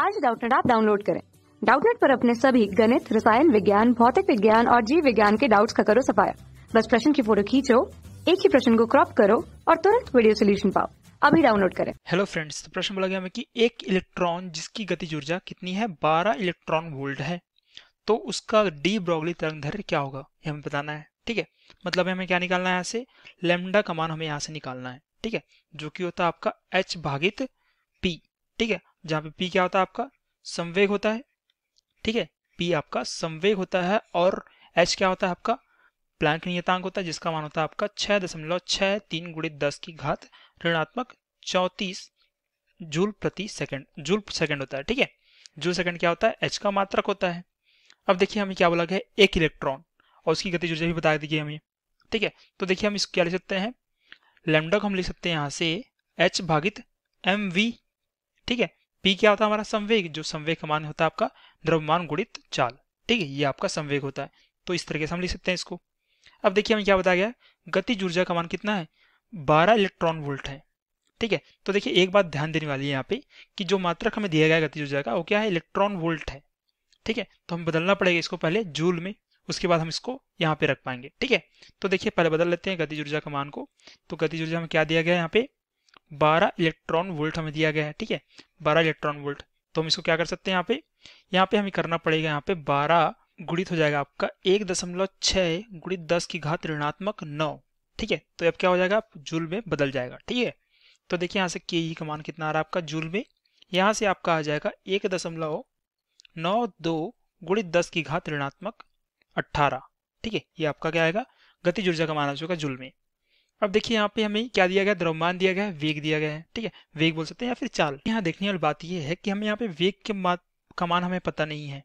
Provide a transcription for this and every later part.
आज डाउटनेट आप डाउनलोड करें डाउटनेट पर अपने सभी गणित रसायन विज्ञान भौतिक विज्ञान और जीव विज्ञान के डाउट्स का करो सफाया बस प्रश्न की फोटो खींचो एक ही प्रश्न को क्रॉप करो और तुरंत वीडियो सोल्यूशन पाओ अभी डाउनलोड करें हेलो फ्रेंड्स तो प्रश्न बोला गया हमें कि एक इलेक्ट्रॉन जिसकी गतिज ऊर्जा कितनी है 12 इलेक्ट्रॉन वोल्ट है तो उसका डी ब्रॉगली तरंग धर्य क्या होगा ये हमें बताना है ठीक है मतलब हमें क्या निकालना है यहाँ से लेमडा का मान हमें यहाँ से निकालना है ठीक है जो कि होता है आपका एच भागित पी ठीक है जहां पे पी क्या होता है आपका संवेग होता है ठीक है पी आपका संवेग होता है और एच क्या होता है आपका प्लांक नियतांक होता है जिसका मान होता है आपका छह दशमलव छह तीन गुणित दस की घात ऋणात्मक चौंतीस जूल प्रति सेकंड जूल सेकंड होता है ठीक है जूल सेकंड क्या होता है एच का मात्रक होता है अब देखिए हमें क्या बोला गया एक इलेक्ट्रॉन और उसकी गति ऊर्जा भी बता दीजिए हमें ठीक है तो देखिए हम इसको क्या लिख सकते हैं लेमडक हम लिख सकते हैं यहाँ से एच भागित एम वी ठीक है पी क्या होता है हमारा संवेग जो संवेग का मान होता है आपका द्रव्यमान गुणित चाल ठीक है ये आपका संवेग होता है तो इस तरीके से हम लिख सकते हैं इसको अब देखिए हमें क्या बताया गया गति ऊर्जा का मान कितना है बारह इलेक्ट्रॉन वोल्ट है ठीक है तो देखिए एक बात ध्यान देने वाली है यहाँ पे कि जो मात्रक हमें दिया गया गति ऊर्जा का वो क्या है इलेक्ट्रॉन वोल्ट है ठीक है तो हम बदलना पड़ेगा इसको पहले जूल में उसके बाद हम इसको यहाँ पे रख पाएंगे ठीक है तो देखिए पहले बदल लेते हैं गति ऊर्जा का मान को तो गति ऊर्जा में क्या दिया गया यहाँ पे 12 इलेक्ट्रॉन वोल्ट हमें दिया गया है ठीक है 12 इलेक्ट्रॉन वोल्ट तो हम इसको क्या कर सकते हैं यहाँ पे यहाँ पे हमें करना पड़ेगा यहाँ पे 12 गुणित हो जाएगा आपका एक दशमलव छः गुणित दस की घात ऋणात्मक नौ ठीक है तो अब क्या हो जाएगा जूल में बदल जाएगा ठीक है तो देखिए यहाँ से के ई e का मान कितना आ रहा है आपका जूल में यहाँ से आपका आ जाएगा एक दशमलव नौ दो गुणित दस की घात ऋणात्मक अट्ठारह ठीक है ये आपका क्या आएगा गतिज ऊर्जा का मान आ चुका जूल में अब देखिए यहाँ पे हमें क्या दिया गया द्रव्यमान दिया गया है वेग दिया गया है ठीक है वेग बोल सकते हैं या फिर चाल यहाँ देखने वाली बात यह है कि हमें यहाँ पे वेग के का मान हमें पता नहीं है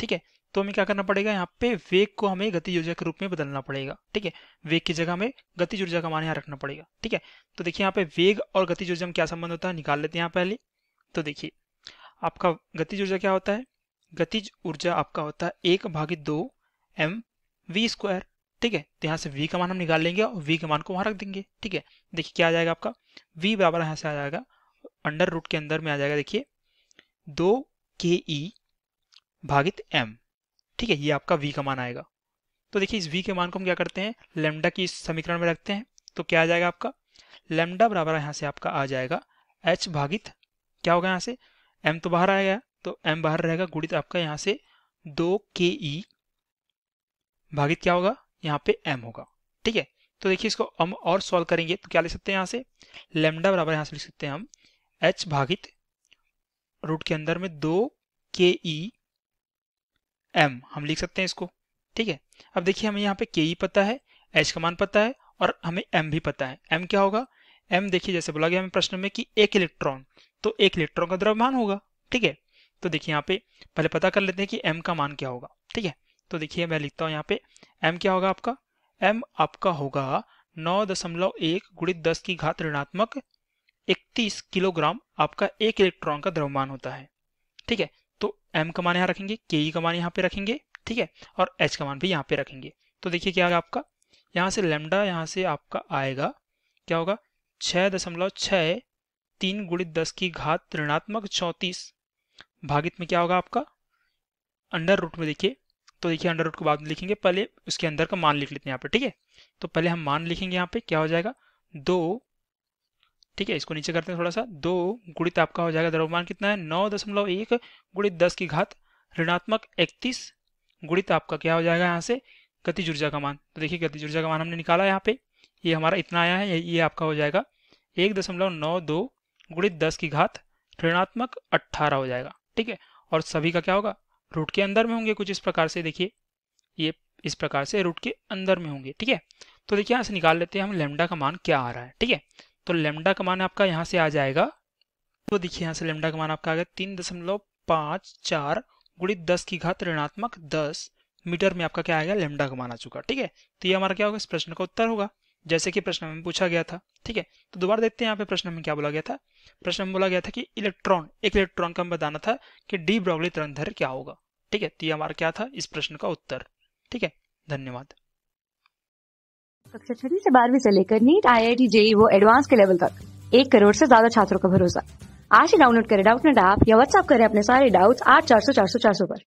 ठीक है तो हमें क्या करना पड़ेगा यहाँ पे वेग को हमें गति ऊर्जा के रूप में बदलना पड़ेगा ठीक है वेग की जगह हमें गति ऊर्जा का मान यहाँ रखना पड़ेगा ठीक है तो देखिए यहाँ पे वेग और गति ऊर्जा में क्या संबंध होता है निकाल लेते हैं यहाँ पहले तो देखिए आपका गति ऊर्जा क्या होता है गति ऊर्जा आपका होता है एक भागी दो एम वी स्क्वायर ठीक है तो यहाँ से वी का मान हम निकाल लेंगे और वी का मान को वहाँ रख देंगे ठीक है देखिए क्या आ जाएगा आपका वी बराबर यहाँ से आ जाएगा अंडर रूट के अंदर में आ जाएगा देखिए दो के ई e भागित एम ठीक है ये आपका वी का मान आएगा तो देखिए इस वी के मान को हम क्या करते हैं लेमडा की समीकरण में रखते हैं तो क्या आ जाएगा आपका लेमडा बराबर यहाँ से आपका आ जाएगा एच भागित क्या होगा यहाँ से एम तो बाहर आएगा तो एम बाहर रहेगा गुणित आपका यहाँ से दो के ई e भागित क्या होगा यहाँ पे एम होगा ठीक है तो देखिए इसको हम और सॉल्व करेंगे तो क्या लिख सकते हैं यहाँ से लेमडा बराबर यहाँ से लिख सकते हैं हम एच भागित रूट के अंदर में दो के ई एम हम लिख सकते हैं इसको ठीक है अब देखिए हमें यहाँ पे के ई पता है एच का मान पता है और हमें एम भी पता है एम क्या होगा एम देखिए जैसे बोला गया हमें प्रश्न में कि एक इलेक्ट्रॉन तो एक इलेक्ट्रॉन का द्रव्यमान होगा ठीक है तो देखिए यहाँ पे पहले पता कर लेते हैं कि एम का मान क्या होगा ठीक है तो देखिए मैं लिखता हूँ यहाँ पे एम क्या होगा आपका एम आपका होगा नौ दशमलव एक गुणित दस की घात ऋणात्मक इकतीस किलोग्राम आपका एक इलेक्ट्रॉन का द्रव्यमान होता है ठीक है तो एम का मान यहाँ रखेंगे के ई का मान यहाँ पे रखेंगे ठीक है और एच का मान भी यहाँ पे रखेंगे तो देखिए क्या होगा आपका यहाँ से लेमडा यहाँ से आपका आएगा क्या होगा छः दशमलव छः तीन गुणित दस की घात ऋणात्मक चौंतीस भागित में क्या होगा आपका अंडर रूट में देखिए तो देखिए अंडर रूट को बाद में लिखेंगे पहले उसके अंदर का मान लिख लेते हैं यहाँ पे ठीक है तो पहले हम मान लिखेंगे यहाँ पे क्या हो जाएगा दो ठीक है इसको नीचे करते हैं थोड़ा सा दो गुणित आपका हो जाएगा द्रव्यमान कितना है नौ दशमलव एक गुणित दस की घात ऋणात्मक इकतीस गुणित आपका क्या हो जाएगा यहाँ से गतिज ऊर्जा का मान तो देखिए गतिज ऊर्जा का मान हमने निकाला यहाँ पे ये हमारा इतना आया है ये आपका हो जाएगा एक दशमलव नौ दो गुणित दस की घात ऋणात्मक अट्ठारह हो जाएगा ठीक है और सभी का क्या होगा रूट के अंदर में होंगे कुछ इस प्रकार से देखिए ये इस प्रकार से रूट के अंदर में होंगे ठीक है तो देखिए यहाँ से निकाल लेते हैं हम लेमडा का मान क्या आ रहा है ठीक है तो लेमडा का मान आपका यहाँ से आ जाएगा तो देखिए यहाँ से लेमडा का मान आपका आ गया तीन दशमलव पाँच चार गुणित दस की घात ऋणात्मक दस मीटर में आपका क्या आएगा लेमडा का मान आ चुका ठीक है तो ये हमारा क्या होगा इस प्रश्न का उत्तर होगा जैसे कि प्रश्न में पूछा गया था ठीक है तो दोबारा देखते हैं यहाँ पे प्रश्न में क्या बोला गया था प्रश्न में बोला गया था कि इलेक्ट्रॉन एक इलेक्ट्रॉन का हमें बताना था कि डी ब्रॉगली तरंग क्या होगा ठीक है तो ये हमारा क्या था इस प्रश्न का उत्तर ठीक है धन्यवाद कक्षा छठी से बारहवीं से लेकर NEET I I T JEE वो एडवांस के लेवल तक एक करोड़ से ज्यादा छात्रों का भरोसा आज ही डाउनलोड करें डाउट नेट ऐप या व्हाट्सएप करें अपने सारे डाउट्स आठ चार सौ चार सौ चार सौ पर